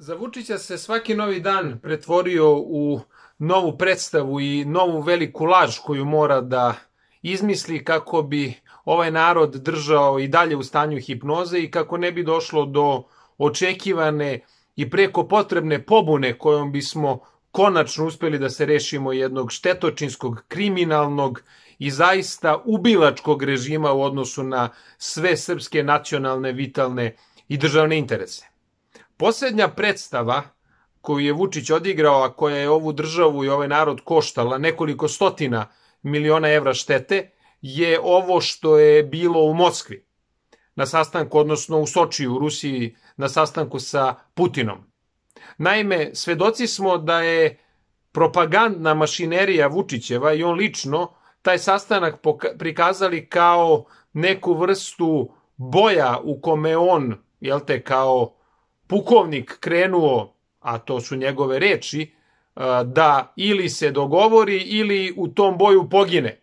Za Vučića se svaki novi dan pretvorio u novu predstavu i novu veliku laž koju mora da izmisli kako bi ovaj narod držao i dalje u stanju hipnoze i kako ne bi došlo do očekivane i preko potrebne pobune kojom bismo konačno uspeli da se rešimo jednog štetočinskog, kriminalnog i zaista ubilačkog režima u odnosu na sve srpske nacionalne, vitalne i državne interese. Poslednja predstava koju je Vučić odigrao, a koja je ovu državu i ovaj narod koštala nekoliko stotina miliona evra štete, je ovo što je bilo u Moskvi na sastanku, odnosno u Sočiju, u Rusiji, na sastanku sa Putinom. Naime, svedoci smo da je propagandna mašinerija Vučićeva i on lično taj sastanak prikazali kao neku vrstu boja u kome on, jel te, kao pukovnik krenuo, a to su njegove reči, uh, da ili se dogovori ili u tom boju pogine.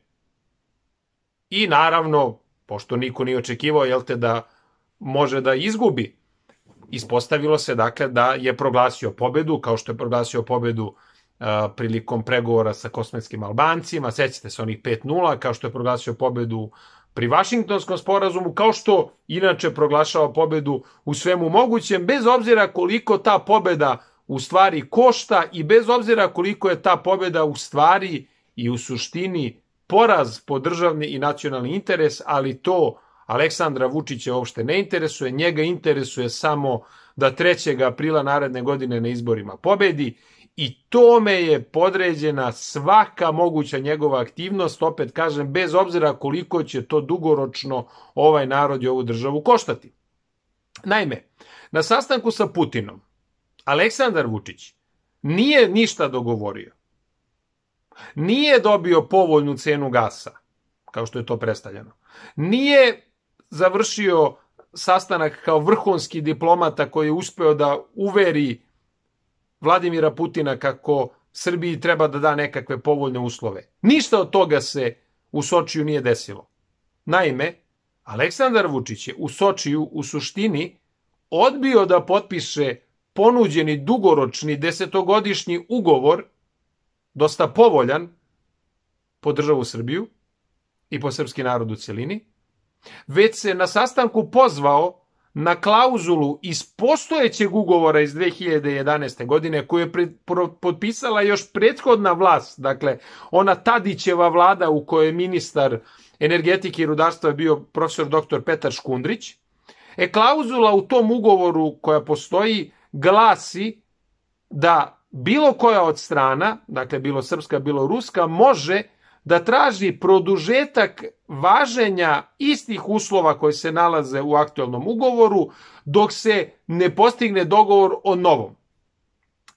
I naravno, pošto niko nije očekivao, jel te, da može da izgubi, ispostavilo se dakle da je proglasio pobedu, kao što je proglasio pobedu a, uh, prilikom pregovora sa kosmetskim Albancima, sećate se onih 5-0, kao što je proglasio pobedu Pri Vašingtonskom sporazumu, kao što inače proglašava pobedu u svemu mogućem, bez obzira koliko ta pobeda u stvari košta i bez obzira koliko je ta pobeda u stvari i u suštini poraz po državni i nacionalni interes, ali to Aleksandra Vučića uopšte ne interesuje, njega interesuje samo da 3. aprila naredne godine na izborima pobedi i tome je podređena svaka moguća njegova aktivnost, opet kažem, bez obzira koliko će to dugoročno ovaj narod i ovu državu koštati. Naime, na sastanku sa Putinom, Aleksandar Vučić nije ništa dogovorio. Nije dobio povoljnu cenu gasa, kao što je to predstavljeno. Nije završio sastanak kao vrhunski diplomata koji je uspeo da uveri Vladimira Putina kako Srbiji treba da da nekakve povoljne uslove. Ništa od toga se u Sočiju nije desilo. Naime, Aleksandar Vučić je u Sočiju u suštini odbio da potpiše ponuđeni dugoročni desetogodišnji ugovor, dosta povoljan, po državu Srbiju i po srpski narod u celini, već se na sastanku pozvao na klauzulu iz postojećeg ugovora iz 2011. godine koju je potpisala još prethodna vlast, dakle ona Tadićeva vlada u kojoj je ministar energetike i rudarstva bio profesor dr. Petar Škundrić, e klauzula u tom ugovoru koja postoji glasi da bilo koja od strana, dakle bilo srpska, bilo ruska, može da traži produžetak važenja istih uslova koji se nalaze u aktuelnom ugovoru dok se ne postigne dogovor o novom.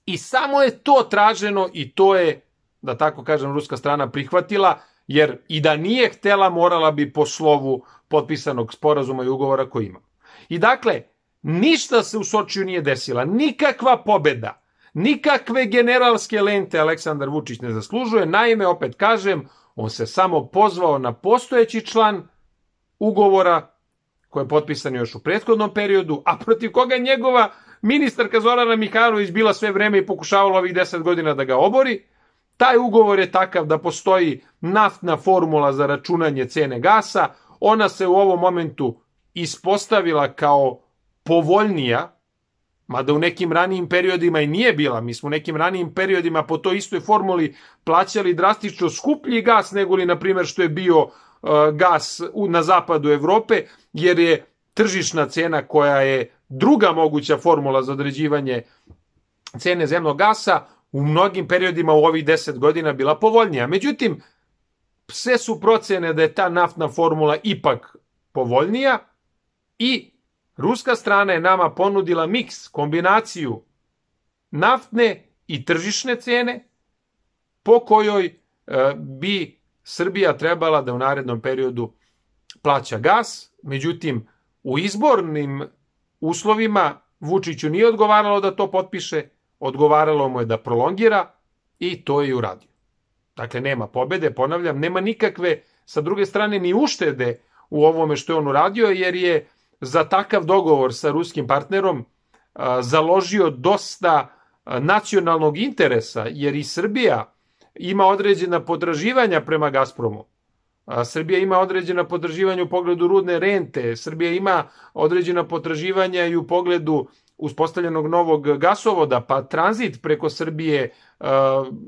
I samo je to traženo i to je, da tako kažem, ruska strana prihvatila, jer i da nije htela morala bi po slovu potpisanog sporazuma i ugovora koji ima. I dakle, ništa se u Sočiju nije desila, nikakva pobeda, nikakve generalske lente Aleksandar Vučić ne zaslužuje, naime, opet kažem, On se samo pozvao na postojeći član ugovora koji je potpisan još u prethodnom periodu, a protiv koga njegova ministarka Zorana Mihajlović bila sve vreme i pokušavala ovih 10 godina da ga obori. Taj ugovor je takav da postoji naftna formula za računanje cene gasa. Ona se u ovom momentu ispostavila kao povoljnija Mada u nekim ranijim periodima i nije bila. Mi smo u nekim ranijim periodima po toj istoj formuli plaćali drastično skuplji gas nego li, na primjer, što je bio e, gas na zapadu Evrope, jer je tržišna cena koja je druga moguća formula za određivanje cene zemnog gasa u mnogim periodima u ovih 10 godina bila povoljnija. Međutim, sve su procene da je ta naftna formula ipak povoljnija i Ruska strana je nama ponudila miks, kombinaciju naftne i tržišne cene po kojoj e, bi Srbija trebala da u narednom periodu plaća gas, međutim u izbornim uslovima Vučiću nije odgovaralo da to potpiše, odgovaralo mu je da prolongira i to je i uradio. Dakle, nema pobede, ponavljam, nema nikakve, sa druge strane, ni uštede u ovome što je on uradio, jer je za takav dogovor sa ruskim partnerom založio dosta nacionalnog interesa, jer i Srbija ima određena podraživanja prema Gazpromu. Srbija ima određena podraživanja u pogledu rudne rente, Srbija ima određena potraživanja i u pogledu uspostavljenog novog gasovoda, pa tranzit preko Srbije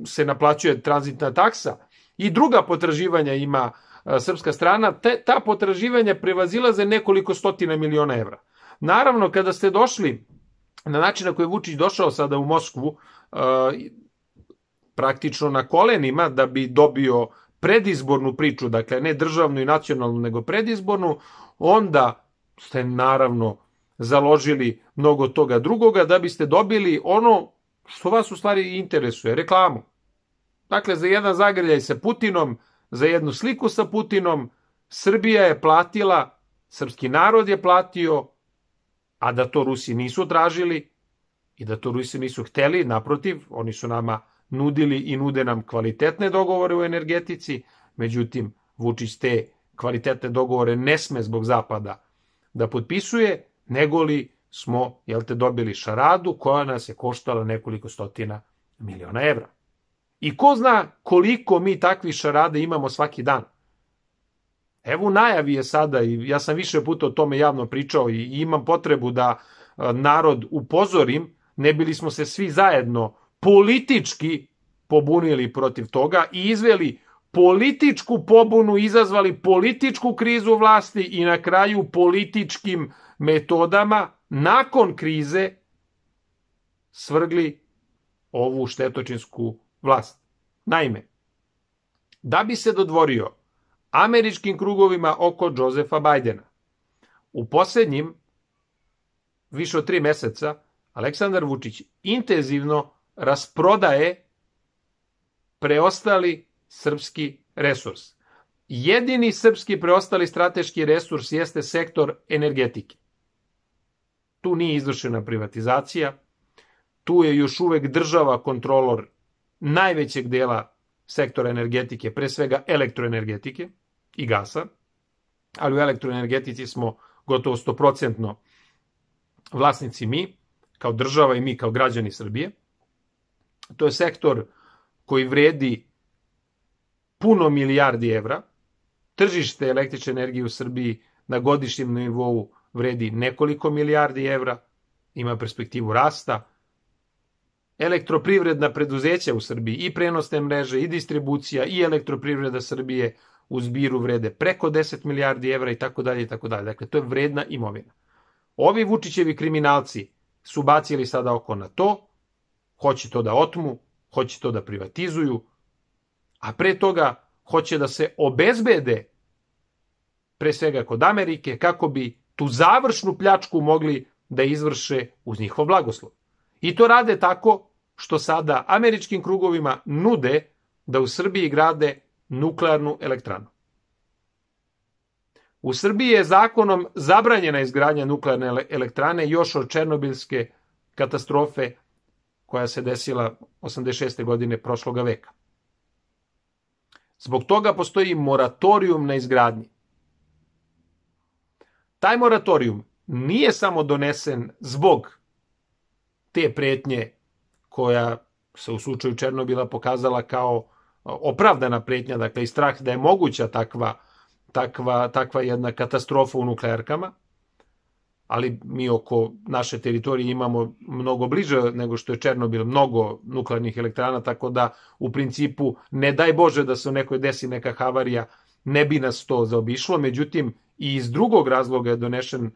se naplaćuje tranzitna taksa i druga potraživanja ima uh, E, srpska strana, te, ta potraživanja prevazilaze nekoliko stotina miliona evra. Naravno, kada ste došli na način na koji je Vučić došao sada u Moskvu, e, praktično na kolenima da bi dobio predizbornu priču, dakle ne državnu i nacionalnu, nego predizbornu, onda ste naravno založili mnogo toga drugoga da biste dobili ono što vas u stvari interesuje, reklamu. Dakle, za jedan zagrljaj sa Putinom, za jednu sliku sa Putinom, Srbija je platila, srpski narod je platio, a da to Rusi nisu tražili i da to Rusi nisu hteli, naprotiv, oni su nama nudili i nude nam kvalitetne dogovore u energetici, međutim, Vučić te kvalitetne dogovore ne sme zbog Zapada da potpisuje, negoli smo, jel te, dobili šaradu koja nas je koštala nekoliko stotina miliona evra. I ko zna koliko mi takvih šarada imamo svaki dan. Evo najavi je sada, i ja sam više puta o tome javno pričao i imam potrebu da e, narod upozorim, ne bili smo se svi zajedno politički pobunili protiv toga i izveli političku pobunu, izazvali političku krizu vlasti i na kraju političkim metodama nakon krize svrgli ovu štetočinsku vlast. Naime, da bi se dodvorio američkim krugovima oko Josefa Bajdena, u posljednjim više od tri meseca Aleksandar Vučić intenzivno rasprodaje preostali srpski resurs. Jedini srpski preostali strateški resurs jeste sektor energetike. Tu nije izvršena privatizacija, tu je još uvek država kontrolor najvećeg dela sektora energetike, pre svega elektroenergetike i gasa, ali u elektroenergetici smo gotovo 100% vlasnici mi, kao država i mi kao građani Srbije. To je sektor koji vredi puno milijardi evra. Tržište električne energije u Srbiji na godišnjem nivou vredi nekoliko milijardi evra, ima perspektivu rasta, elektroprivredna preduzeća u Srbiji, i prenosne mreže, i distribucija, i elektroprivreda Srbije u zbiru vrede preko 10 milijardi evra i tako dalje i tako dalje. Dakle, to je vredna imovina. Ovi Vučićevi kriminalci su bacili sada oko na to, hoće to da otmu, hoće to da privatizuju, a pre toga hoće da se obezbede pre svega kod Amerike kako bi tu završnu pljačku mogli da izvrše uz njihov blagoslov. I to rade tako što sada američkim krugovima nude da u Srbiji grade nuklearnu elektranu. U Srbiji je zakonom zabranjena izgradnja nuklearne elektrane još od Černobilske katastrofe koja se desila 86. godine prošloga veka. Zbog toga postoji moratorijum na izgradnji. Taj moratorijum nije samo donesen zbog te pretnje koja se u slučaju Černobila pokazala kao opravdana pretnja, dakle i strah da je moguća takva, takva, takva jedna katastrofa u nuklearkama, ali mi oko naše teritorije imamo mnogo bliže nego što je Černobil, mnogo nuklearnih elektrana, tako da u principu ne daj Bože da se u nekoj desi neka havarija, ne bi nas to zaobišlo, međutim i iz drugog razloga je donešen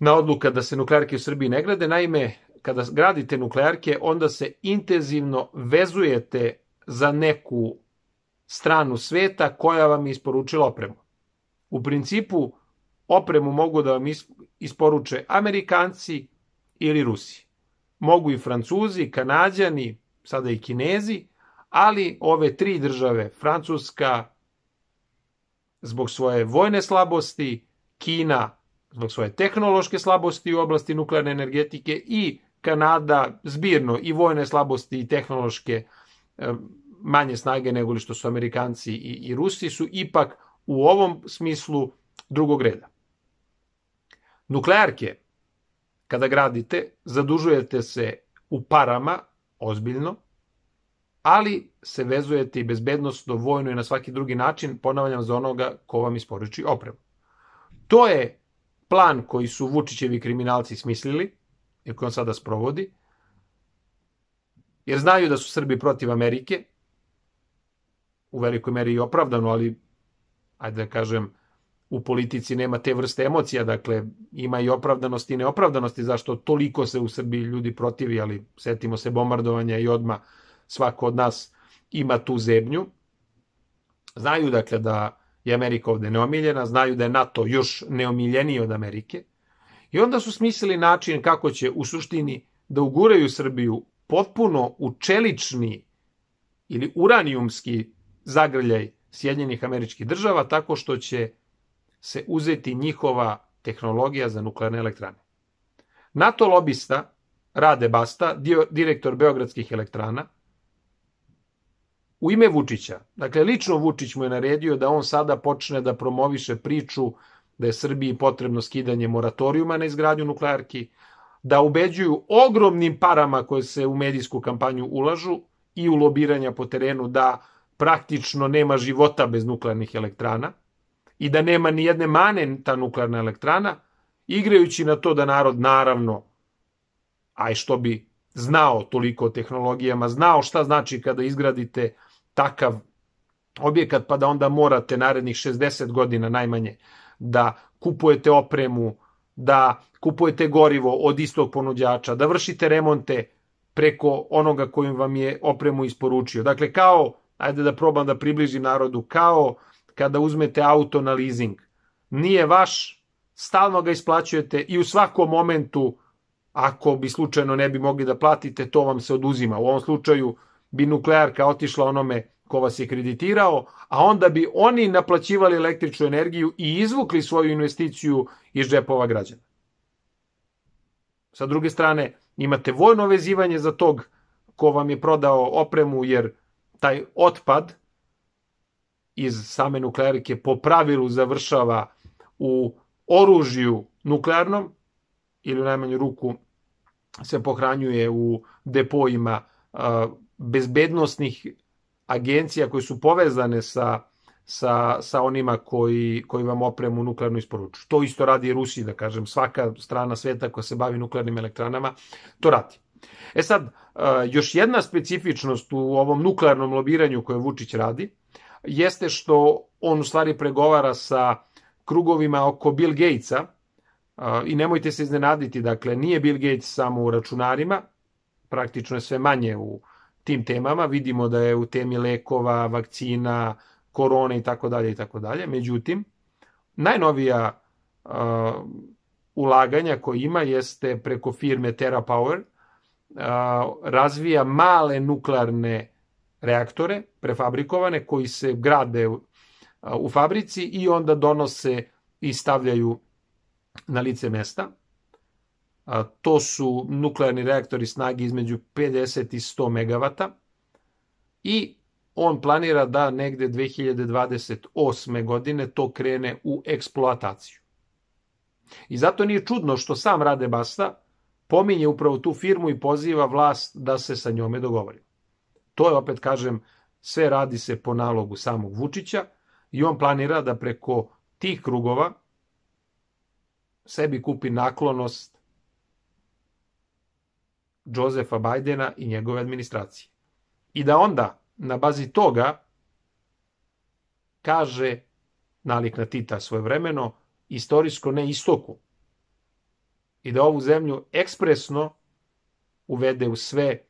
na odluka da se nuklearke u Srbiji ne grade, naime kada gradite nuklearke, onda se intenzivno vezujete za neku stranu sveta koja vam je isporučila opremu. U principu, opremu mogu da vam isporuče Amerikanci ili Rusi. Mogu i Francuzi, Kanadjani, sada i Kinezi, ali ove tri države, Francuska, zbog svoje vojne slabosti, Kina, zbog svoje tehnološke slabosti u oblasti nuklearne energetike i Kanada zbirno i vojne slabosti i tehnološke e, manje snage nego li što su Amerikanci i, i Rusi su ipak u ovom smislu drugog reda. Nuklearke, kada gradite, zadužujete se u parama, ozbiljno, ali se vezujete i bezbednostno, vojno i na svaki drugi način, ponavljam za onoga ko vam isporuči opremu. To je plan koji su Vučićevi kriminalci smislili, i koje on sada sprovodi, jer znaju da su Srbi protiv Amerike, u velikoj meri i opravdano, ali, ajde da kažem, u politici nema te vrste emocija, dakle, ima i opravdanosti i neopravdanosti, zašto toliko se u Srbiji ljudi protivi, ali setimo se bombardovanja i odma svako od nas ima tu zebnju. Znaju, dakle, da je Amerika ovde neomiljena, znaju da je NATO još neomiljeniji od Amerike, I onda su smislili način kako će u suštini da uguraju Srbiju potpuno u čelični ili uranijumski zagrljaj Sjedinjenih američkih država tako što će se uzeti njihova tehnologija za nuklearne elektrane. NATO lobista Rade Basta, direktor Beogradskih elektrana, u ime Vučića, dakle lično Vučić mu je naredio da on sada počne da promoviše priču da je Srbiji potrebno skidanje moratorijuma na izgradnju nuklearki, da ubeđuju ogromnim parama koje se u medijsku kampanju ulažu i u lobiranja po terenu da praktično nema života bez nuklearnih elektrana i da nema ni jedne mane ta nuklearna elektrana, igrajući na to da narod naravno, aj što bi znao toliko o tehnologijama, znao šta znači kada izgradite takav objekat pa da onda morate narednih 60 godina najmanje da kupujete opremu, da kupujete gorivo od istog ponuđača, da vršite remonte preko onoga kojim vam je opremu isporučio. Dakle, kao, ajde da probam da približim narodu, kao kada uzmete auto na leasing. Nije vaš, stalno ga isplaćujete i u svakom momentu, ako bi slučajno ne bi mogli da platite, to vam se oduzima. U ovom slučaju bi nuklearka otišla onome ko vas je kreditirao, a onda bi oni naplaćivali električnu energiju i izvukli svoju investiciju iz džepova građana. Sa druge strane, imate vojno vezivanje za tog ko vam je prodao opremu, jer taj otpad iz same nuklearike po pravilu završava u oružju nuklearnom ili u najmanju ruku se pohranjuje u depojima bezbednostnih agencija koje su povezane sa sa, sa onima koji, koji vam opremu nuklearnu isporuču. To isto radi i Rusiji, da kažem, svaka strana sveta koja se bavi nuklearnim elektranama, to radi. E sad, e, još jedna specifičnost u ovom nuklearnom lobiranju koje Vučić radi, jeste što on u stvari pregovara sa krugovima oko Bill Gatesa e, i nemojte se iznenaditi, dakle, nije Bill Gates samo u računarima, praktično je sve manje u, tim temama. Vidimo da je u temi lekova, vakcina, korone i tako dalje i tako dalje. Međutim, najnovija uh, ulaganja koje ima jeste preko firme TerraPower uh, razvija male nuklearne reaktore prefabrikovane koji se grade uh, u fabrici i onda donose i stavljaju na lice mesta. A, to su nuklearni reaktori snage između 50 i 100 MW i on planira da negde 2028. godine to krene u eksploataciju. I zato nije čudno što sam Rade Basta pominje upravo tu firmu i poziva vlast da se sa njome dogovori. To je, opet kažem, sve radi se po nalogu samog Vučića i on planira da preko tih krugova sebi kupi naklonost Josefa Bajdena i njegove administracije. I da onda, na bazi toga, kaže nalik na Tita svoje istorijsko ne istoku. I da ovu zemlju ekspresno uvede u sve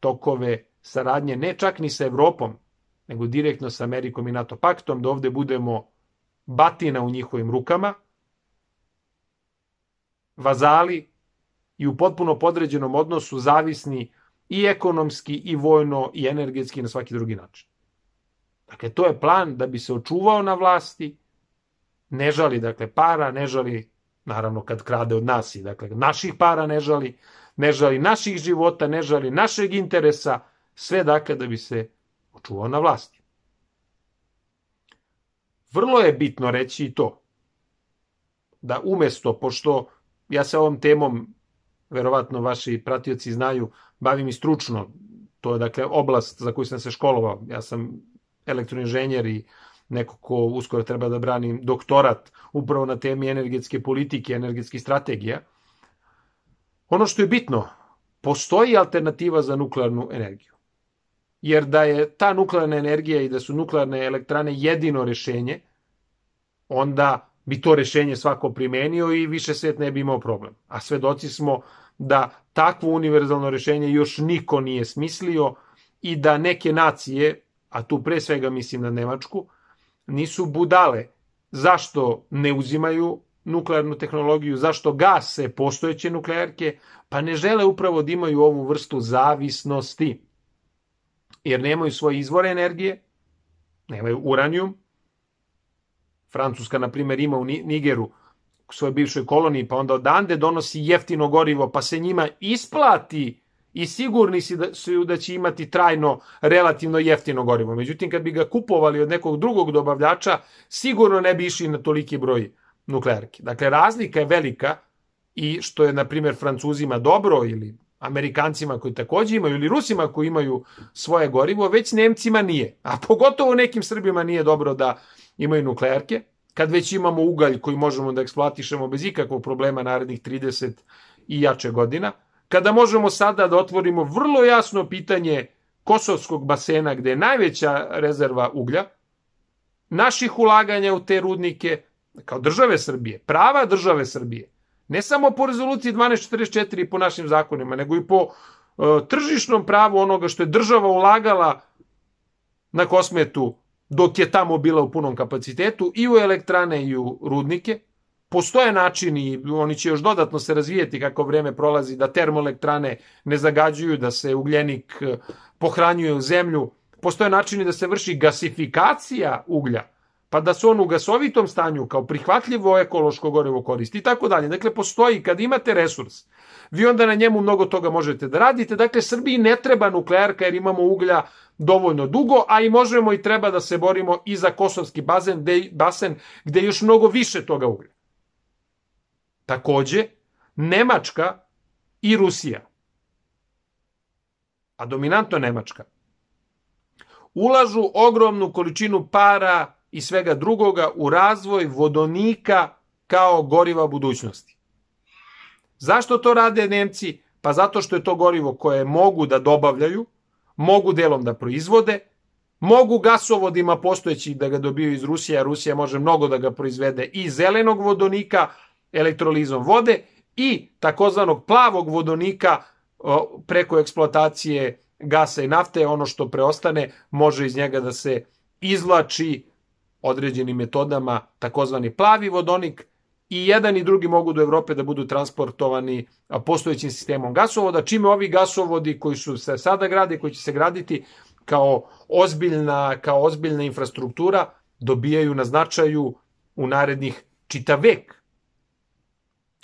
tokove saradnje, ne čak ni sa Evropom, nego direktno sa Amerikom i NATO paktom, da ovde budemo batina u njihovim rukama, vazali i u potpuno podređenom odnosu zavisni i ekonomski, i vojno, i energetski, i na svaki drugi način. Dakle, to je plan da bi se očuvao na vlasti, ne žali, dakle, para, ne žali, naravno, kad krade od nas i, dakle, naših para ne žali, ne žali naših života, ne žali našeg interesa, sve, dakle, da bi se očuvao na vlasti. Vrlo je bitno reći i to, da umesto, pošto ja se ovom temom verovatno vaši pratioci znaju, bavim i stručno. To je dakle oblast za koju sam se školovao. Ja sam elektroinženjer i neko ko uskoro treba da brani doktorat upravo na temi energetske politike, energetskih strategija. Ono što je bitno, postoji alternativa za nuklearnu energiju. Jer da je ta nuklearna energija i da su nuklearne elektrane jedino rešenje, onda bi to rešenje svako primenio i više svet ne bi imao problem. A svedoci smo da takvo univerzalno rešenje još niko nije smislio i da neke nacije, a tu pre svega mislim na Nemačku, nisu budale. Zašto ne uzimaju nuklearnu tehnologiju, zašto gase postojeće nuklearke, pa ne žele upravo da imaju ovu vrstu zavisnosti. Jer nemaju svoje izvore energije, nemaju uranijum, Francuska, na primjer, ima u Nigeru, u svojoj bivšoj koloniji, pa onda odande donosi jeftino gorivo, pa se njima isplati i sigurni si da, su da će imati trajno relativno jeftino gorivo. Međutim, kad bi ga kupovali od nekog drugog dobavljača, sigurno ne bi išli na toliki broj nuklearki. Dakle, razlika je velika i što je, na primjer, Francuzima dobro ili Amerikancima koji takođe imaju ili Rusima koji imaju svoje gorivo, već Nemcima nije. A pogotovo nekim Srbima nije dobro da imaju nuklearke, kad već imamo ugalj koji možemo da eksploatišemo bez ikakvog problema narednih 30 i jače godina, kada možemo sada da otvorimo vrlo jasno pitanje Kosovskog basena gde je najveća rezerva uglja, naših ulaganja u te rudnike, kao države Srbije, prava države Srbije, Ne samo po rezoluciji 1244 i po našim zakonima, nego i po e, tržišnom pravu onoga što je država ulagala na kosmetu dok je tamo bila u punom kapacitetu i u elektrane i u rudnike. Postoje načini i oni će još dodatno se razvijeti kako vreme prolazi da termoelektrane ne zagađuju, da se ugljenik e, pohranjuje u zemlju. Postoje načini da se vrši gasifikacija uglja pa da se on u gasovitom stanju kao prihvatljivo ekološko gorivo koristi i tako dalje. Dakle, postoji, kad imate resurs, vi onda na njemu mnogo toga možete da radite. Dakle, Srbiji ne treba nuklearka jer imamo uglja dovoljno dugo, a i možemo i treba da se borimo i za kosovski bazen, de, basen, gde je još mnogo više toga uglja. Takođe, Nemačka i Rusija, a dominantno Nemačka, ulažu ogromnu količinu para i svega drugoga u razvoj vodonika kao goriva budućnosti. Zašto to rade Nemci? Pa zato što je to gorivo koje mogu da dobavljaju, mogu delom da proizvode, mogu gasovodima postojeći da ga dobiju iz Rusije, a Rusija može mnogo da ga proizvede i zelenog vodonika elektrolizom vode i takozvanog plavog vodonika preko eksploatacije gasa i nafte, ono što preostane može iz njega da se izlači određenim metodama takozvani plavi vodonik i jedan i drugi mogu do Evrope da budu transportovani postojećim sistemom gasovoda, čime ovi gasovodi koji su se sada grade, koji će se graditi kao ozbiljna, kao ozbiljna infrastruktura, dobijaju na značaju u narednih čita vek.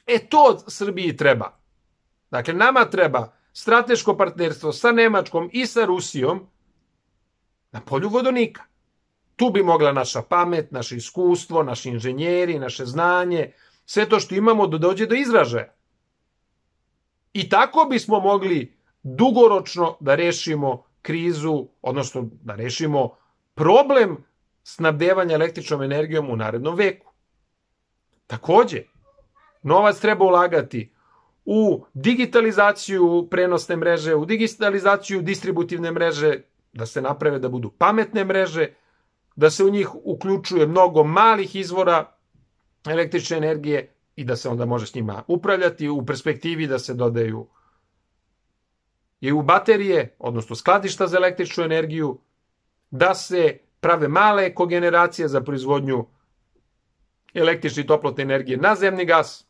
E to Srbiji treba. Dakle, nama treba strateško partnerstvo sa Nemačkom i sa Rusijom na polju vodonika. Tu bi mogla naša pamet, naše iskustvo, naši inženjeri, naše znanje, sve to što imamo da dođe do izražaja. I tako bismo mogli dugoročno da rešimo krizu, odnosno da rešimo problem snabdevanja električnom energijom u narednom veku. Takođe, novac treba ulagati u digitalizaciju prenosne mreže, u digitalizaciju distributivne mreže, da se naprave da budu pametne mreže, da se u njih uključuje mnogo malih izvora električne energije i da se onda može s njima upravljati u perspektivi da se dodaju i u baterije, odnosno skladišta za električnu energiju, da se prave male kogeneracije za proizvodnju električne i toplotne energije na zemni gas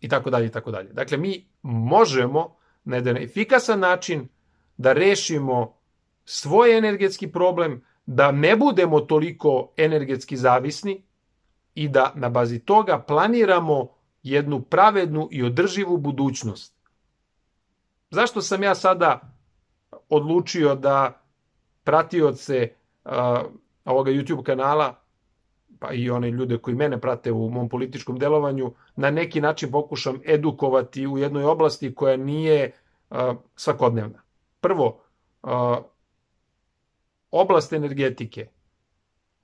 i tako dalje i tako dalje. Dakle, mi možemo na jedan efikasan način da rešimo svoj energetski problem, da ne budemo toliko energetski zavisni i da na bazi toga planiramo jednu pravednu i održivu budućnost. Zašto sam ja sada odlučio da pratioce uh, ovoga YouTube kanala, pa i one ljude koji mene prate u mom političkom delovanju, na neki način pokušam edukovati u jednoj oblasti koja nije uh, svakodnevna. Prvo, uh, oblast energetike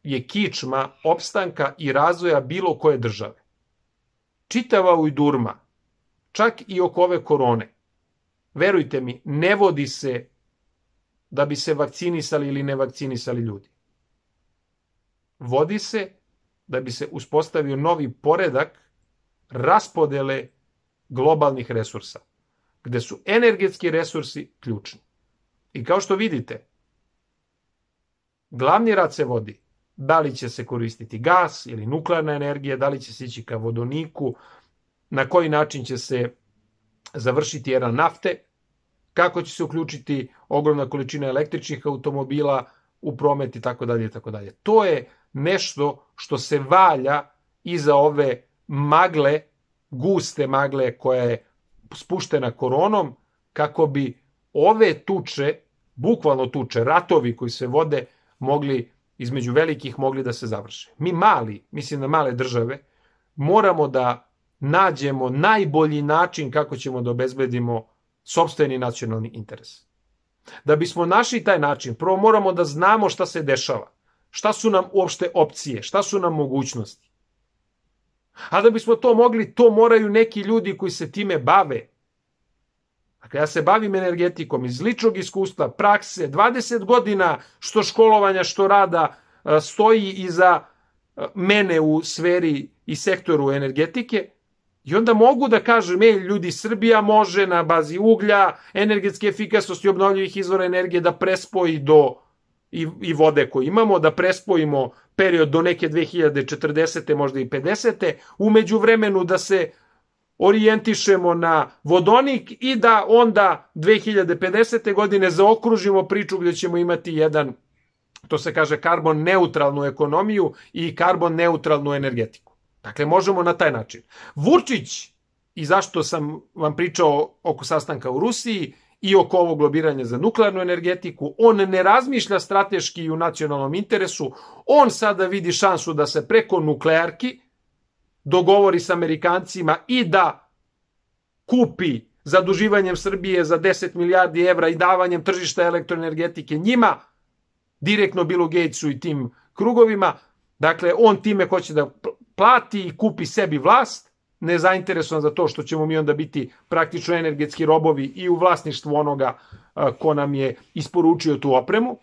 je kičma opstanka i razvoja bilo koje države. Čitava ujdurma, čak i oko ove korone, verujte mi, ne vodi se da bi se vakcinisali ili ne vakcinisali ljudi. Vodi se da bi se uspostavio novi poredak raspodele globalnih resursa, gde su energetski resursi ključni. I kao što vidite, Glavni rad se vodi da li će se koristiti gas ili nuklearna energija, da li će se ići ka vodoniku, na koji način će se završiti era nafte, kako će se uključiti ogromna količina električnih automobila u promet i tako dalje i tako dalje. To je nešto što se valja iza ove magle, guste magle koja je spuštena koronom kako bi ove tuče, bukvalno tuče, ratovi koji se vode, mogli, između velikih mogli da se završe. Mi mali, mislim na male države, moramo da nađemo najbolji način kako ćemo da obezbedimo sobstveni nacionalni interes. Da bismo našli taj način, prvo moramo da znamo šta se dešava, šta su nam uopšte opcije, šta su nam mogućnosti. A da bismo to mogli, to moraju neki ljudi koji se time bave, Ako dakle, ja se bavim energetikom iz ličnog iskustva, prakse, 20 godina što školovanja, što rada e, stoji iza e, mene u sferi i sektoru energetike i onda mogu da kažem, ej ljudi, Srbija može na bazi uglja, energetske efikasnosti obnovljivih izvora energije da prespoji do i, i vode koju imamo, da prespojimo period do neke 2040. možda i 50. Umeđu vremenu da se orijentišemo na vodonik i da onda 2050. godine zaokružimo priču gde ćemo imati jedan, to se kaže, karbon neutralnu ekonomiju i karbon neutralnu energetiku. Dakle, možemo na taj način. Vučić, i zašto sam vam pričao oko sastanka u Rusiji, i oko ovog lobiranja za nuklearnu energetiku. On ne razmišlja strateški i u nacionalnom interesu. On sada vidi šansu da se preko nuklearki dogovori sa Amerikancima i da kupi zaduživanjem Srbije za 10 milijardi evra i davanjem tržišta elektroenergetike njima, direktno Billu Gatesu i tim krugovima. Dakle, on time hoće da plati i kupi sebi vlast, nezainteresovan za to što ćemo mi onda biti praktično energetski robovi i u vlasništvu onoga ko nam je isporučio tu opremu.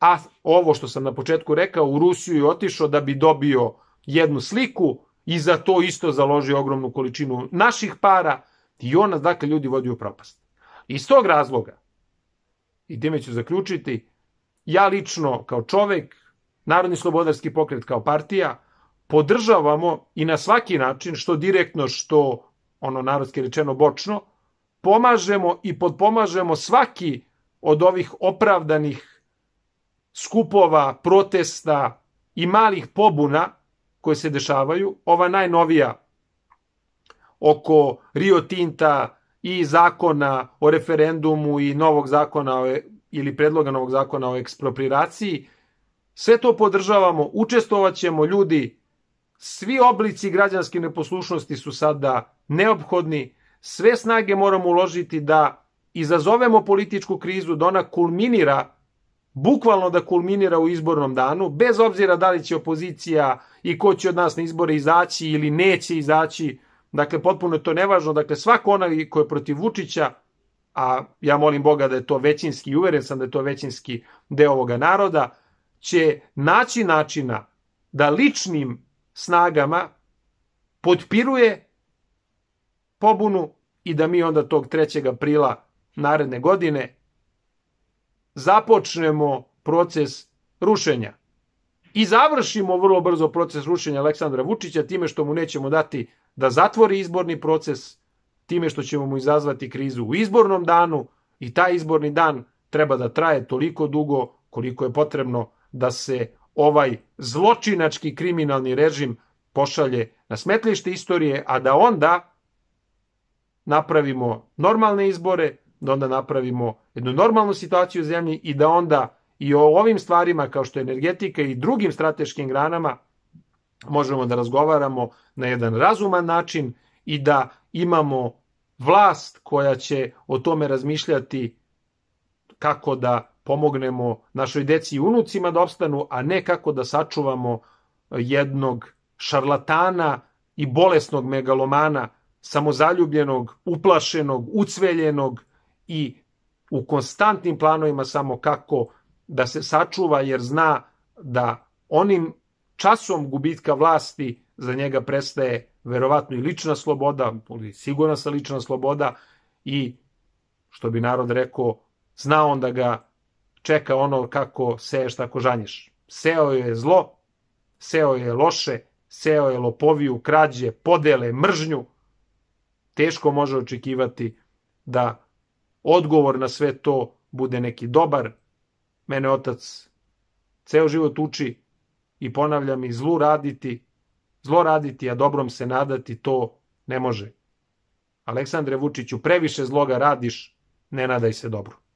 A ovo što sam na početku rekao, u Rusiju je otišao da bi dobio jednu sliku, i za to isto založio ogromnu količinu naših para i ona, dakle, ljudi vodi u propast. Iz tog razloga, i time ću zaključiti, ja lično kao čovek, Narodni slobodarski pokret kao partija, podržavamo i na svaki način, što direktno, što ono narodski rečeno bočno, pomažemo i podpomažemo svaki od ovih opravdanih skupova, protesta i malih pobuna koje se dešavaju, ova najnovija oko Rio Tinta i zakona o referendumu i novog zakona o, e, ili predloga novog zakona o ekspropriraciji, sve to podržavamo, ćemo ljudi, svi oblici građanske neposlušnosti su sada neophodni, sve snage moramo uložiti da izazovemo političku krizu, da ona kulminira bukvalno da kulminira u izbornom danu, bez obzira da li će opozicija i ko će od nas na izbore izaći ili neće izaći, dakle potpuno je to nevažno, dakle svako onaj ko je protiv Vučića, a ja molim Boga da je to većinski, uveren sam da je to većinski deo ovoga naroda, će naći načina da ličnim snagama potpiruje pobunu i da mi onda tog 3. aprila naredne godine započnemo proces rušenja i završimo vrlo brzo proces rušenja Aleksandra Vučića time što mu nećemo dati da zatvori izborni proces, time što ćemo mu izazvati krizu u izbornom danu i taj izborni dan treba da traje toliko dugo koliko je potrebno da se ovaj zločinački kriminalni režim pošalje na smetlište istorije, a da onda napravimo normalne izbore, da onda napravimo jednu normalnu situaciju u zemlji i da onda i o ovim stvarima kao što je energetika i drugim strateškim granama možemo da razgovaramo na jedan razuman način i da imamo vlast koja će o tome razmišljati kako da pomognemo našoj deci i unucima da opstanu, a ne kako da sačuvamo jednog šarlatana i bolesnog megalomana, samozaljubljenog, uplašenog, ucveljenog, i u konstantnim planovima samo kako da se sačuva jer zna da onim časom gubitka vlasti za njega prestaje verovatno i lična sloboda, ili sigurna sa lična sloboda i što bi narod rekao, zna on da ga čeka ono kako seješ tako žanješ. Seo je zlo, seo je loše, seo je lopoviju, krađe, podele, mržnju. Teško može očekivati da odgovor na sve to bude neki dobar. Mene otac ceo život uči i ponavlja mi zlu raditi, zlo raditi, a dobrom se nadati, to ne može. Aleksandre Vučiću, previše zloga radiš, ne nadaj se dobro.